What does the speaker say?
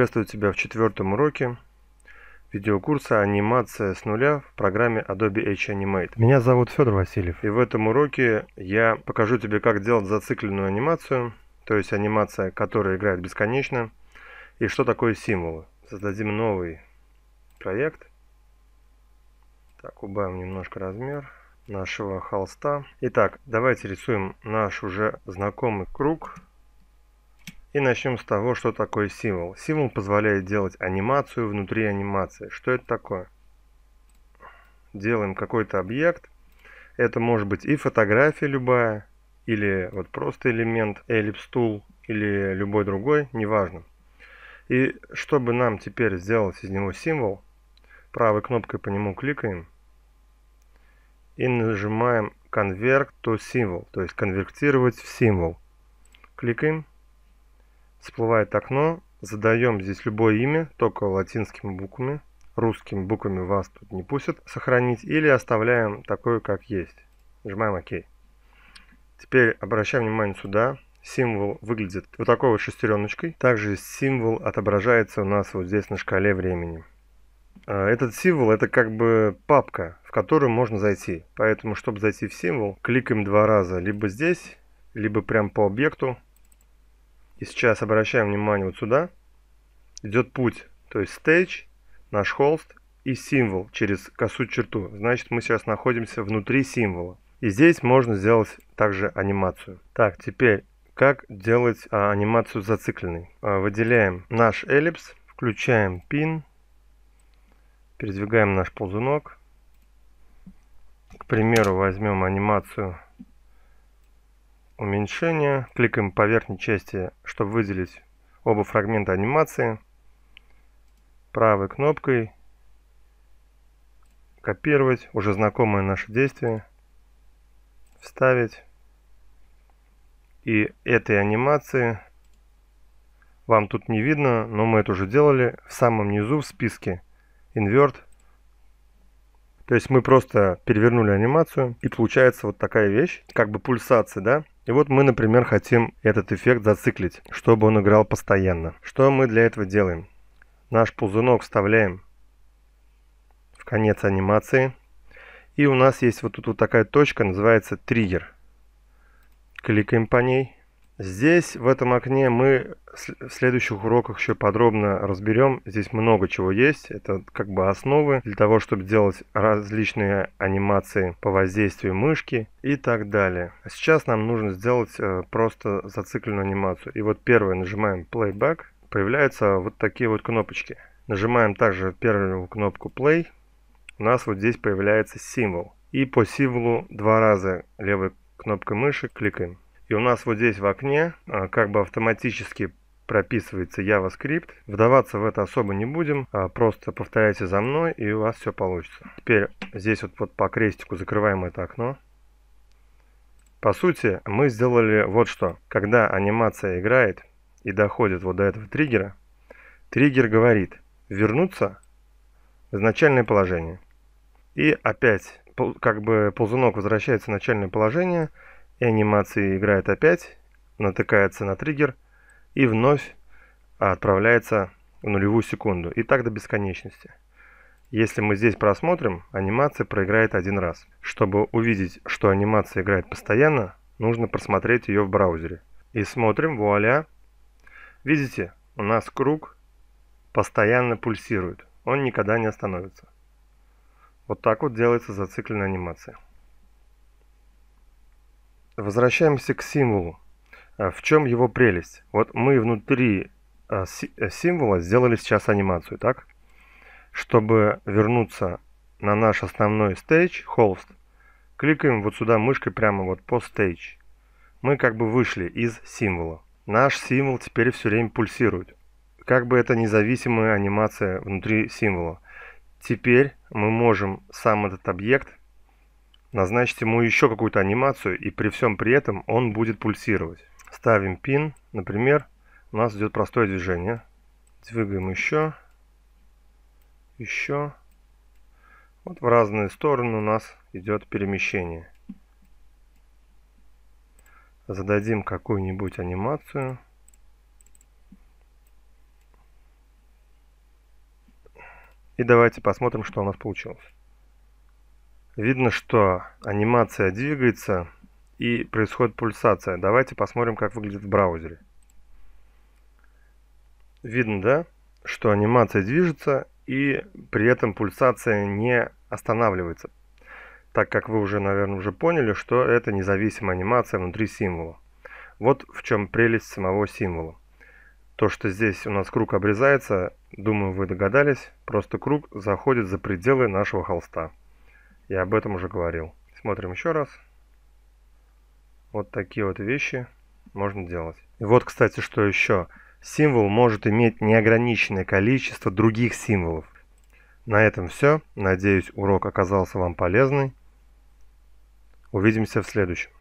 Приветствую тебя в четвертом уроке видеокурса «Анимация с нуля» в программе Adobe H Animate. Меня зовут Федор Васильев. И в этом уроке я покажу тебе, как делать зацикленную анимацию, то есть анимация, которая играет бесконечно, и что такое символы. Создадим новый проект. Так, убавим немножко размер нашего холста. Итак, давайте рисуем наш уже знакомый круг – и начнем с того, что такое символ. Символ позволяет делать анимацию внутри анимации. Что это такое? Делаем какой-то объект. Это может быть и фотография любая, или вот просто элемент, эллипс тул, или любой другой, неважно. И чтобы нам теперь сделать из него символ, правой кнопкой по нему кликаем и нажимаем Convert to Symbol, то есть конвертировать в символ. Кликаем Всплывает окно. Задаем здесь любое имя, только латинскими буквами. Русскими буквами вас тут не пустят. Сохранить или оставляем такое, как есть. Нажимаем ОК. Теперь обращаем внимание сюда. Символ выглядит вот такой вот шестереночкой. Также символ отображается у нас вот здесь на шкале времени. А, этот символ это как бы папка, в которую можно зайти. Поэтому, чтобы зайти в символ, кликаем два раза либо здесь, либо прям по объекту. И сейчас обращаем внимание вот сюда. Идет путь, то есть stage, наш холст и символ через косую черту. Значит, мы сейчас находимся внутри символа. И здесь можно сделать также анимацию. Так, теперь как делать а, анимацию зацикленной. А, выделяем наш эллипс, включаем пин, передвигаем наш ползунок. К примеру, возьмем анимацию уменьшение, кликаем по верхней части, чтобы выделить оба фрагмента анимации. Правой кнопкой копировать уже знакомое наше действие, вставить. И этой анимации вам тут не видно, но мы это уже делали в самом низу в списке Invert. То есть мы просто перевернули анимацию и получается вот такая вещь, как бы пульсация, да? И вот мы, например, хотим этот эффект зациклить, чтобы он играл постоянно. Что мы для этого делаем? Наш ползунок вставляем в конец анимации. И у нас есть вот тут вот такая точка, называется триггер. Кликаем по ней. Здесь, в этом окне, мы в следующих уроках еще подробно разберем. Здесь много чего есть. Это как бы основы для того, чтобы делать различные анимации по воздействию мышки и так далее. Сейчас нам нужно сделать э, просто зацикленную анимацию. И вот первое, нажимаем Playback. Появляются вот такие вот кнопочки. Нажимаем также первую кнопку Play. У нас вот здесь появляется символ. И по символу два раза левой кнопкой мыши кликаем. И у нас вот здесь в окне а, как бы автоматически прописывается JavaScript. Вдаваться в это особо не будем, а, просто повторяйте за мной, и у вас все получится. Теперь здесь вот, вот по крестику закрываем это окно. По сути, мы сделали вот что. Когда анимация играет и доходит вот до этого триггера, триггер говорит вернуться в начальное положение. И опять как бы ползунок возвращается в начальное положение – и анимации играет опять, натыкается на триггер и вновь отправляется в нулевую секунду. И так до бесконечности. Если мы здесь просмотрим, анимация проиграет один раз. Чтобы увидеть, что анимация играет постоянно, нужно просмотреть ее в браузере. И смотрим, вуаля. Видите, у нас круг постоянно пульсирует. Он никогда не остановится. Вот так вот делается зацикленная анимация. Возвращаемся к символу. Э, в чем его прелесть? Вот мы внутри э, э, символа сделали сейчас анимацию, так? Чтобы вернуться на наш основной стейдж, холст, кликаем вот сюда мышкой прямо вот по стейдж. Мы как бы вышли из символа. Наш символ теперь все время пульсирует. Как бы это независимая анимация внутри символа. Теперь мы можем сам этот объект Назначить ему еще какую-то анимацию, и при всем при этом он будет пульсировать. Ставим пин, например, у нас идет простое движение. Двигаем еще, еще. Вот в разные стороны у нас идет перемещение. Зададим какую-нибудь анимацию. И давайте посмотрим, что у нас получилось. Видно, что анимация двигается и происходит пульсация. Давайте посмотрим, как выглядит в браузере. Видно, да, что анимация движется и при этом пульсация не останавливается. Так как вы уже, наверное, уже поняли, что это независимая анимация внутри символа. Вот в чем прелесть самого символа. То, что здесь у нас круг обрезается, думаю, вы догадались, просто круг заходит за пределы нашего холста. Я об этом уже говорил. Смотрим еще раз. Вот такие вот вещи можно делать. И вот, кстати, что еще. Символ может иметь неограниченное количество других символов. На этом все. Надеюсь, урок оказался вам полезным. Увидимся в следующем.